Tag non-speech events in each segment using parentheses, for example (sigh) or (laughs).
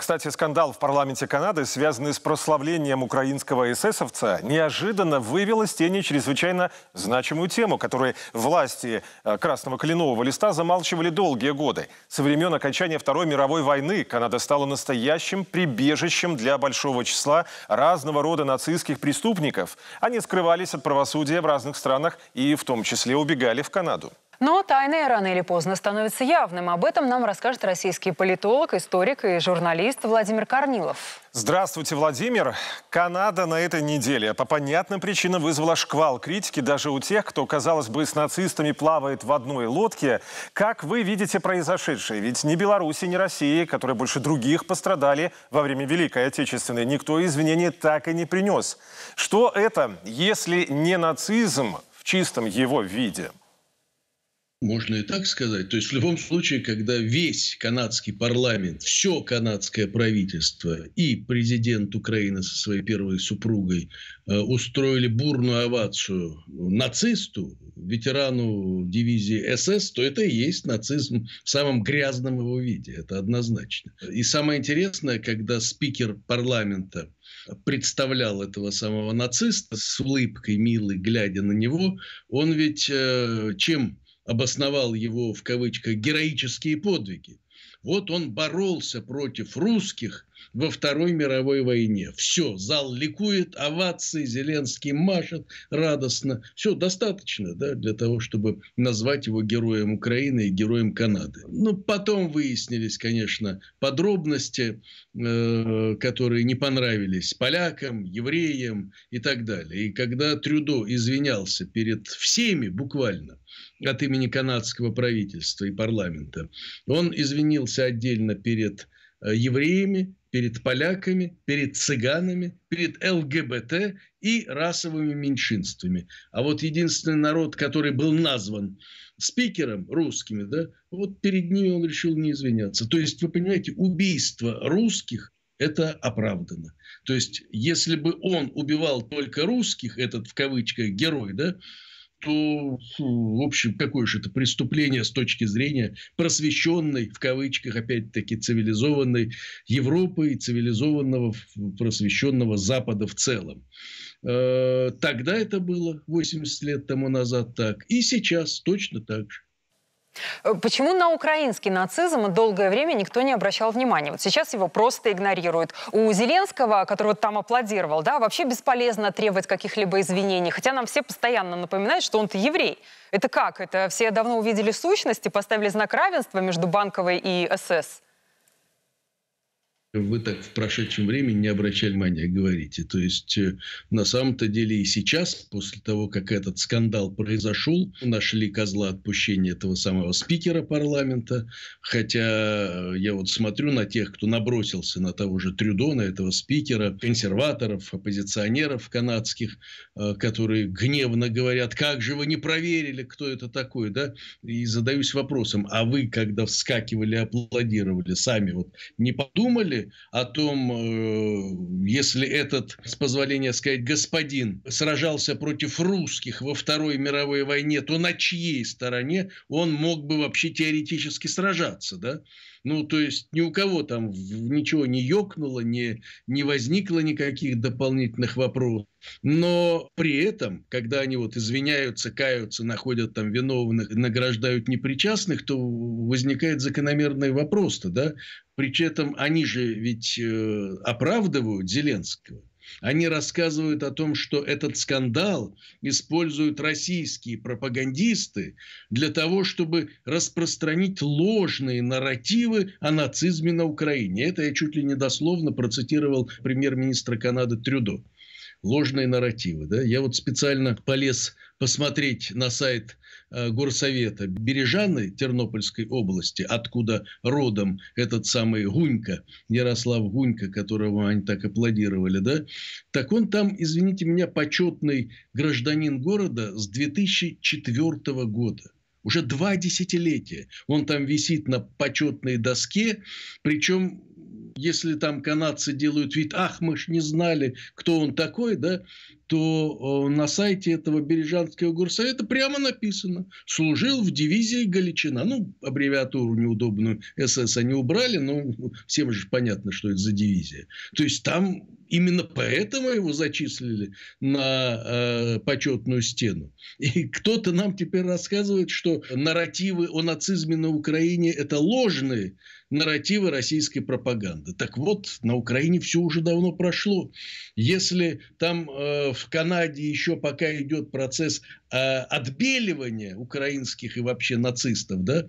Кстати, скандал в парламенте Канады, связанный с прославлением украинского эсэсовца, неожиданно вывел из тени чрезвычайно значимую тему, которую власти э, Красного Кленового Листа замалчивали долгие годы. Со времен окончания Второй мировой войны Канада стала настоящим прибежищем для большого числа разного рода нацистских преступников. Они скрывались от правосудия в разных странах и в том числе убегали в Канаду. Но тайное рано или поздно становится явным. Об этом нам расскажет российский политолог, историк и журналист Владимир Корнилов. Здравствуйте, Владимир. Канада на этой неделе по понятным причинам вызвала шквал критики даже у тех, кто, казалось бы, с нацистами плавает в одной лодке. Как вы видите произошедшее? Ведь ни Беларуси, ни России, которые больше других пострадали во время Великой Отечественной, никто извинений так и не принес. Что это, если не нацизм в чистом его виде? Можно и так сказать. То есть в любом случае, когда весь канадский парламент, все канадское правительство и президент Украины со своей первой супругой э, устроили бурную овацию нацисту, ветерану дивизии СС, то это и есть нацизм в самом грязном его виде. Это однозначно. И самое интересное, когда спикер парламента представлял этого самого нациста с улыбкой милой, глядя на него, он ведь э, чем обосновал его в кавычках героические подвиги. Вот он боролся против русских во Второй мировой войне. Все, зал ликует, овации, Зеленский машет радостно. Все, достаточно да, для того, чтобы назвать его героем Украины и героем Канады. Ну, потом выяснились, конечно, подробности, э, которые не понравились полякам, евреям и так далее. И когда Трюдо извинялся перед всеми буквально от имени канадского правительства и парламента, он извинился отдельно перед э, евреями, перед поляками, перед цыганами, перед ЛГБТ и расовыми меньшинствами. А вот единственный народ, который был назван спикером русскими, да, вот перед ними он решил не извиняться. То есть, вы понимаете, убийство русских – это оправдано. То есть, если бы он убивал только русских, этот в кавычках герой, да, то, в общем, какое же это преступление с точки зрения просвещенной, в кавычках, опять-таки, цивилизованной Европы и цивилизованного просвещенного Запада в целом. Э, тогда это было 80 лет тому назад так, и сейчас точно так же. Э, почему на украинский нацизм долгое время никто не обращал внимания? Вот сейчас его просто игнорируют. У Зеленского, которого там аплодировал, да, вообще бесполезно требовать каких-либо извинений. Хотя нам все постоянно напоминают, что он-то еврей. Это как? Это все давно увидели сущности, поставили знак равенства между Банковой и СС? вы так в прошедшем времени не обращали внимания, говорите. То есть, э, на самом-то деле и сейчас, после того, как этот скандал произошел, нашли козла отпущения этого самого спикера парламента. Хотя э, я вот смотрю на тех, кто набросился на того же Трюдо, на этого спикера, консерваторов, оппозиционеров канадских, э, которые гневно говорят, как же вы не проверили, кто это такой, да? И задаюсь вопросом, а вы, когда вскакивали, аплодировали, сами вот не подумали, о том, э, если этот, с позволения сказать, господин сражался против русских во Второй мировой войне, то на чьей стороне он мог бы вообще теоретически сражаться, да? Ну, то есть ни у кого там ничего не ёкнуло, не, не возникло никаких дополнительных вопросов. Но при этом, когда они вот извиняются, каются, находят там виновных, награждают непричастных, то возникает закономерный вопрос-то, да? Причем они же ведь э, оправдывают Зеленского. Они рассказывают о том, что этот скандал используют российские пропагандисты для того, чтобы распространить ложные нарративы о нацизме на Украине. Это я чуть ли не дословно процитировал премьер-министра Канады Трюдо ложные нарративы. Да? Я вот специально полез посмотреть на сайт э, Горсовета Бережаны Тернопольской области, откуда родом этот самый Гунька, Ярослав Гунька, которого они так аплодировали, да, так он там, извините меня, почетный гражданин города с 2004 года. Уже два десятилетия. Он там висит на почетной доске, причем если там канадцы делают вид, ах, мы ж не знали, кто он такой, да, то э, на сайте этого Бережанского горсовета прямо написано «служил в дивизии Галичина». Ну, аббревиатуру неудобную СС они убрали, но всем же понятно, что это за дивизия. То есть там именно поэтому его зачислили на э, почетную стену. И кто-то нам теперь рассказывает, что нарративы о нацизме на Украине – это ложные нарративы российской пропаганды. Так вот, на Украине все уже давно прошло. Если там э, в в Канаде еще пока идет процесс э, отбеливания украинских и вообще нацистов, да,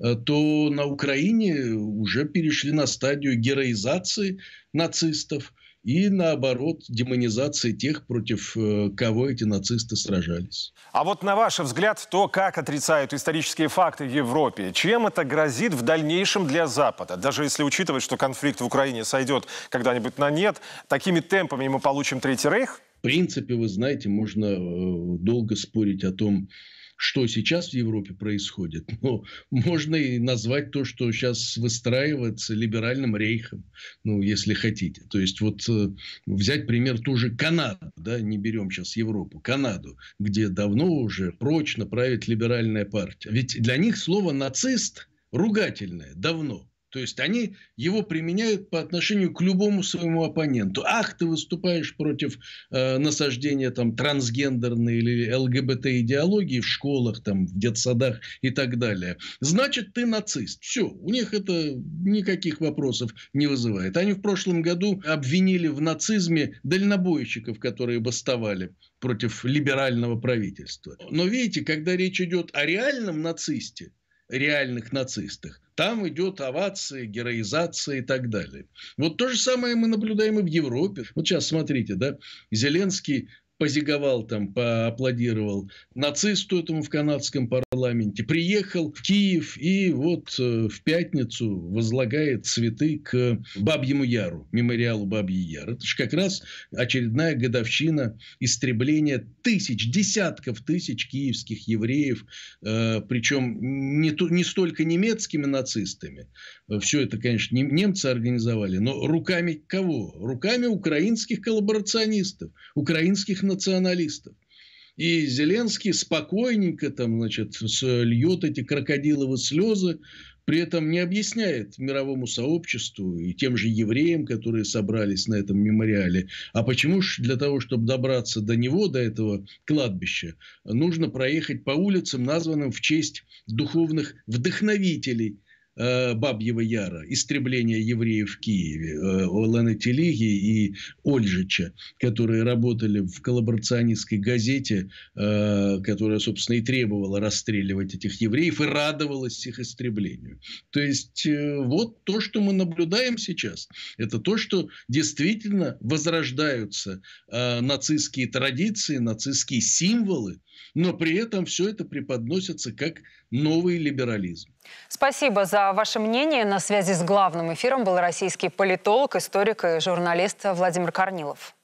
э, то на Украине уже перешли на стадию героизации нацистов и, наоборот, демонизации тех, против э, кого эти нацисты сражались. А вот на ваш взгляд, то, как отрицают исторические факты в Европе, чем это грозит в дальнейшем для Запада? Даже если учитывать, что конфликт в Украине сойдет когда-нибудь на нет, такими темпами мы получим Третий Рейх – принципе, вы знаете, можно э, долго спорить о том, что сейчас в Европе происходит, (laughs) но можно и назвать то, что сейчас выстраивается либеральным рейхом, ну, если хотите. То есть, вот э, взять пример ту же Канаду, да, не берем сейчас Европу, Канаду, где давно уже прочно правит либеральная партия. Ведь для них слово «нацист» ругательное давно – то есть они его применяют по отношению к любому своему оппоненту. Ах, ты выступаешь против э, насаждения там трансгендерной или ЛГБТ идеологии в школах, там в детсадах и так далее. Значит, ты нацист. Все, у них это никаких вопросов не вызывает. Они в прошлом году обвинили в нацизме дальнобойщиков, которые бастовали против либерального правительства. Но видите, когда речь идет о реальном нацисте, реальных нацистах. Там идет овация, героизация и так далее. Вот то же самое мы наблюдаем и в Европе. Вот сейчас смотрите, да, Зеленский позиговал там, поаплодировал нацисту этому в канадском парламенте, приехал в Киев и вот э, в пятницу возлагает цветы к Бабьему Яру, мемориалу Бабьи Яр. Это же как раз очередная годовщина истребления тысяч, десятков тысяч киевских евреев, э, причем не, то, не столько немецкими нацистами, все это, конечно, немцы организовали, но руками кого? Руками украинских коллаборационистов, украинских националистов. И Зеленский спокойненько там, значит, льет эти крокодиловые слезы, при этом не объясняет мировому сообществу и тем же евреям, которые собрались на этом мемориале, а почему же для того, чтобы добраться до него, до этого кладбища, нужно проехать по улицам, названным в честь духовных вдохновителей – Э, бабьего Яра, истребление евреев в Киеве, э, Олана Телиги и Ольжича, которые работали в коллаборационистской газете, э, которая, собственно, и требовала расстреливать этих евреев и радовалась их истреблению. То есть, вот то, что мы наблюдаем сейчас, это то, что действительно возрождаются нацистские традиции, нацистские символы, но при этом все это преподносится как новый либерализм. Спасибо за ваше мнение. На связи с главным эфиром был российский политолог, историк и журналист Владимир Корнилов.